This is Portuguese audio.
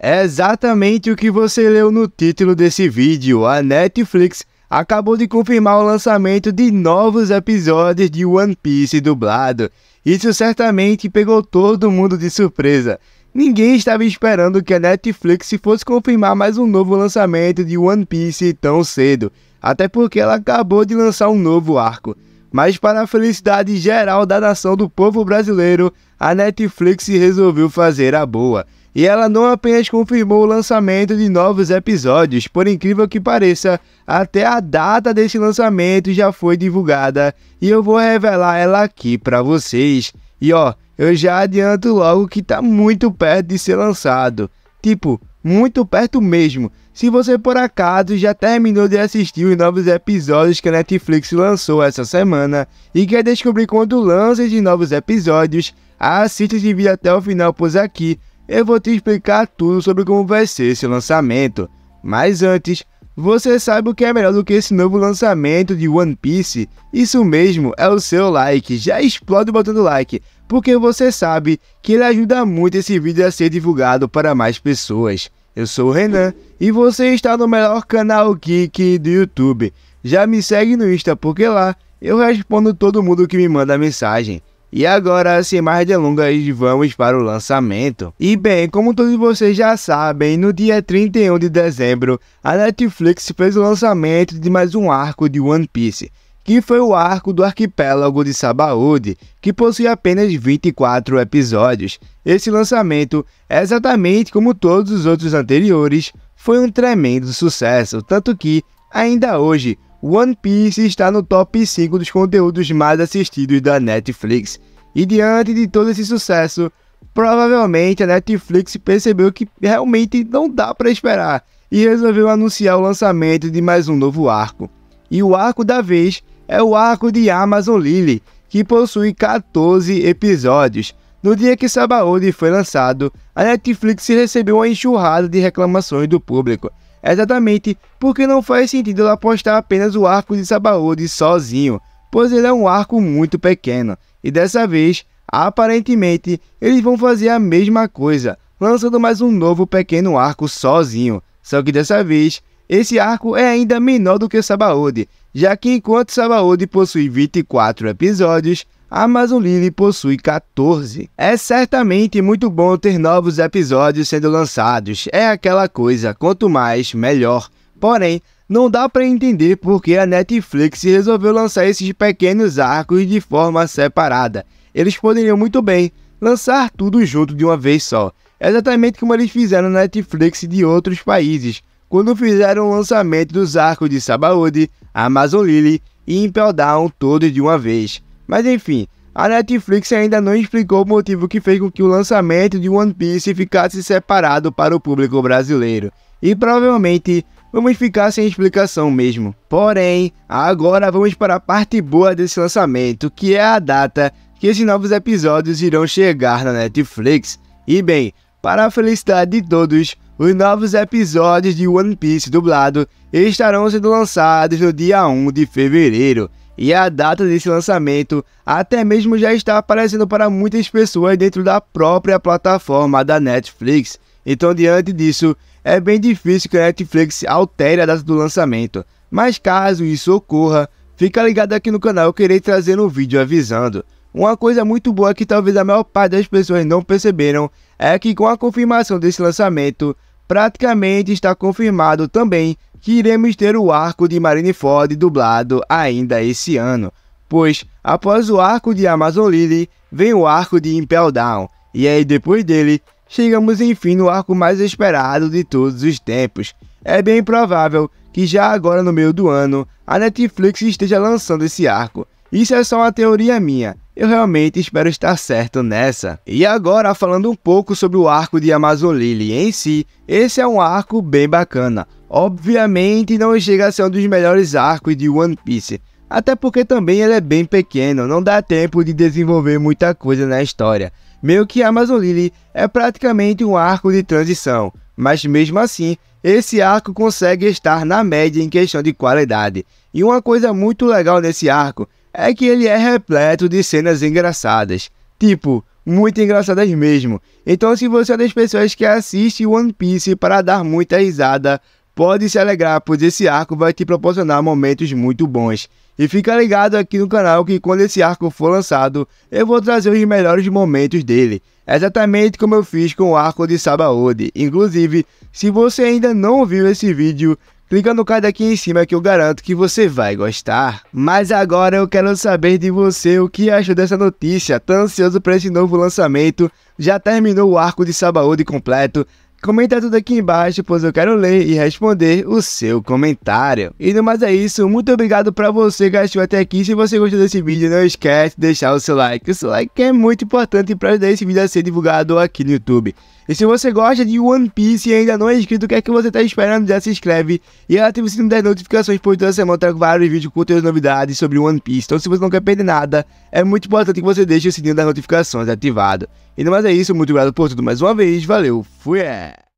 É exatamente o que você leu no título desse vídeo. A Netflix acabou de confirmar o lançamento de novos episódios de One Piece dublado. Isso certamente pegou todo mundo de surpresa. Ninguém estava esperando que a Netflix fosse confirmar mais um novo lançamento de One Piece tão cedo, até porque ela acabou de lançar um novo arco. Mas para a felicidade geral da nação do povo brasileiro, a Netflix resolveu fazer a boa e ela não apenas confirmou o lançamento de novos episódios, por incrível que pareça, até a data desse lançamento já foi divulgada e eu vou revelar ela aqui para vocês. E ó, eu já adianto logo que tá muito perto de ser lançado. Tipo, muito perto mesmo. Se você por acaso já terminou de assistir os novos episódios que a Netflix lançou essa semana e quer descobrir quando lança esses novos episódios, assista esse vídeo até o final, pois aqui eu vou te explicar tudo sobre como vai ser esse lançamento. Mas antes, você sabe o que é melhor do que esse novo lançamento de One Piece? Isso mesmo, é o seu like. Já explode botando like, porque você sabe que ele ajuda muito esse vídeo a ser divulgado para mais pessoas. Eu sou o Renan e você está no melhor canal geek do YouTube. Já me segue no Insta porque lá eu respondo todo mundo que me manda mensagem. E agora, sem mais delongas, vamos para o lançamento. E bem, como todos vocês já sabem, no dia 31 de dezembro, a Netflix fez o lançamento de mais um arco de One Piece, que foi o arco do arquipélago de Sabaody, que possui apenas 24 episódios. Esse lançamento, exatamente como todos os outros anteriores, foi um tremendo sucesso, tanto que, ainda hoje, One Piece está no top 5 dos conteúdos mais assistidos da Netflix. E diante de todo esse sucesso, provavelmente a Netflix percebeu que realmente não dá para esperar e resolveu anunciar o lançamento de mais um novo arco. E o arco da vez é o arco de Amazon Lily, que possui 14 episódios. No dia que Sabaody foi lançado, a Netflix recebeu uma enxurrada de reclamações do público Exatamente, porque não faz sentido ela apostar apenas o arco de Sabaody sozinho, pois ele é um arco muito pequeno, e dessa vez, aparentemente, eles vão fazer a mesma coisa, lançando mais um novo pequeno arco sozinho, só que dessa vez, esse arco é ainda menor do que Sabaody, já que enquanto Sabaody possui 24 episódios, Amazon Lily possui 14. É certamente muito bom ter novos episódios sendo lançados, é aquela coisa, quanto mais, melhor. Porém, não dá para entender por que a Netflix resolveu lançar esses pequenos arcos de forma separada. Eles poderiam muito bem lançar tudo junto de uma vez só, é exatamente como eles fizeram na Netflix de outros países, quando fizeram o lançamento dos arcos de Sabaody, Amazon Lily e Impel Down todos de uma vez. Mas enfim, a Netflix ainda não explicou o motivo que fez com que o lançamento de One Piece ficasse separado para o público brasileiro. E provavelmente vamos ficar sem explicação mesmo. Porém, agora vamos para a parte boa desse lançamento, que é a data que esses novos episódios irão chegar na Netflix. E bem, para a felicidade de todos, os novos episódios de One Piece dublado estarão sendo lançados no dia 1 de fevereiro e a data desse lançamento até mesmo já está aparecendo para muitas pessoas dentro da própria plataforma da Netflix. Então, diante disso, é bem difícil que a Netflix altere a data do lançamento. Mas caso isso ocorra, fica ligado aqui no canal, eu queria trazer um vídeo avisando. Uma coisa muito boa que talvez a maior parte das pessoas não perceberam é que com a confirmação desse lançamento, praticamente está confirmado também que iremos ter o arco de Marineford dublado ainda esse ano, pois após o arco de Amazon Lily vem o arco de Impel Down, e aí depois dele chegamos enfim no arco mais esperado de todos os tempos. É bem provável que já agora no meio do ano a Netflix esteja lançando esse arco. Isso é só uma teoria minha, eu realmente espero estar certo nessa. E agora, falando um pouco sobre o arco de Amazon Lily em si, esse é um arco bem bacana, Obviamente não chega a ser um dos melhores arcos de One Piece, até porque também ele é bem pequeno, não dá tempo de desenvolver muita coisa na história. Meio que Amazon Lily é praticamente um arco de transição, mas mesmo assim, esse arco consegue estar na média em questão de qualidade. E uma coisa muito legal nesse arco é que ele é repleto de cenas engraçadas. Tipo, muito engraçadas mesmo. Então, se você é das pessoas que assiste One Piece para dar muita risada, pode se alegrar, pois esse arco vai te proporcionar momentos muito bons. E fica ligado aqui no canal que quando esse arco for lançado, eu vou trazer os melhores momentos dele. Exatamente como eu fiz com o arco de Sabaody. Inclusive, se você ainda não viu esse vídeo, clica no card aqui em cima que eu garanto que você vai gostar. Mas agora eu quero saber de você o que achou dessa notícia. Tão ansioso para esse novo lançamento? Já terminou o arco de Sabaody completo? Comenta tudo aqui embaixo, pois eu quero ler e responder o seu comentário. E no mais é isso, muito obrigado pra você que assistiu até aqui. Se você gostou desse vídeo, não esquece de deixar o seu like. O seu like é muito importante para ajudar esse vídeo a ser divulgado aqui no YouTube. E se você gosta de One Piece e ainda não é inscrito, o que é que você está esperando? Já se inscreve e ativa o sininho das notificações, pois toda semana eu trago vários vídeos com outras novidades sobre One Piece. Então se você não quer perder nada, é muito importante que você deixe o sininho das notificações ativado. E não mais é isso, muito obrigado por tudo mais uma vez, valeu, fui! É.